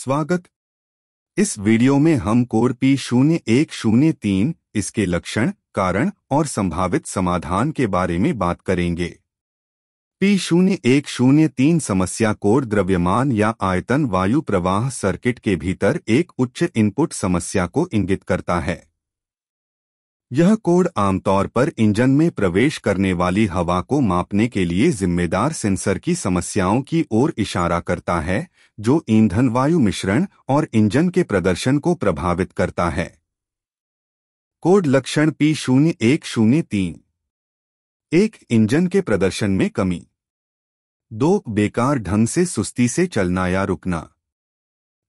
स्वागत इस वीडियो में हम कोर पी शून्य एक शून्य तीन इसके लक्षण कारण और संभावित समाधान के बारे में बात करेंगे पी शून्य एक शून्य तीन समस्या कोर द्रव्यमान या आयतन वायु प्रवाह सर्किट के भीतर एक उच्च इनपुट समस्या को इंगित करता है यह कोड आमतौर पर इंजन में प्रवेश करने वाली हवा को मापने के लिए जिम्मेदार सेंसर की समस्याओं की ओर इशारा करता है जो ईंधन वायु मिश्रण और इंजन के प्रदर्शन को प्रभावित करता है कोड लक्षण पी शून्य एक शून्य तीन एक इंजन के प्रदर्शन में कमी दो बेकार ढंग से सुस्ती से चलना या रुकना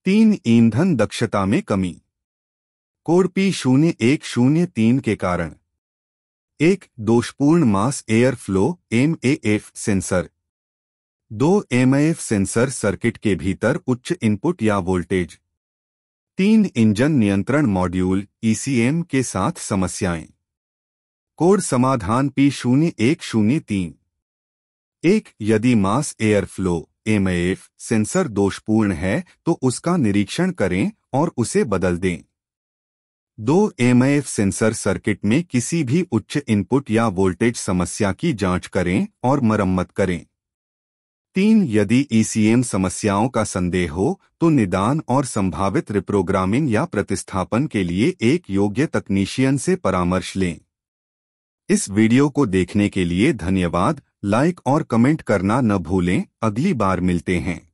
तीन ईंधन दक्षता में कमी कोड पी शून्य एक शून्य तीन के कारण एक दोषपूर्ण mass air flow M sensor दो एम सेंसर सर्किट के भीतर उच्च इनपुट या वोल्टेज तीन इंजन नियंत्रण मॉड्यूल ईसीएम e के साथ समस्याएं कोड समाधान पी शून्य एक शून्य तीन एक यदि mass air flow M sensor दोषपूर्ण है तो उसका निरीक्षण करें और उसे बदल दें दो एमएफ सेंसर सर्किट में किसी भी उच्च इनपुट या वोल्टेज समस्या की जांच करें और मरम्मत करें तीन यदि ईसीएम e समस्याओं का संदेह हो तो निदान और संभावित रिप्रोग्रामिंग या प्रतिस्थापन के लिए एक योग्य तकनीशियन से परामर्श लें इस वीडियो को देखने के लिए धन्यवाद लाइक और कमेंट करना न भूलें अगली बार मिलते हैं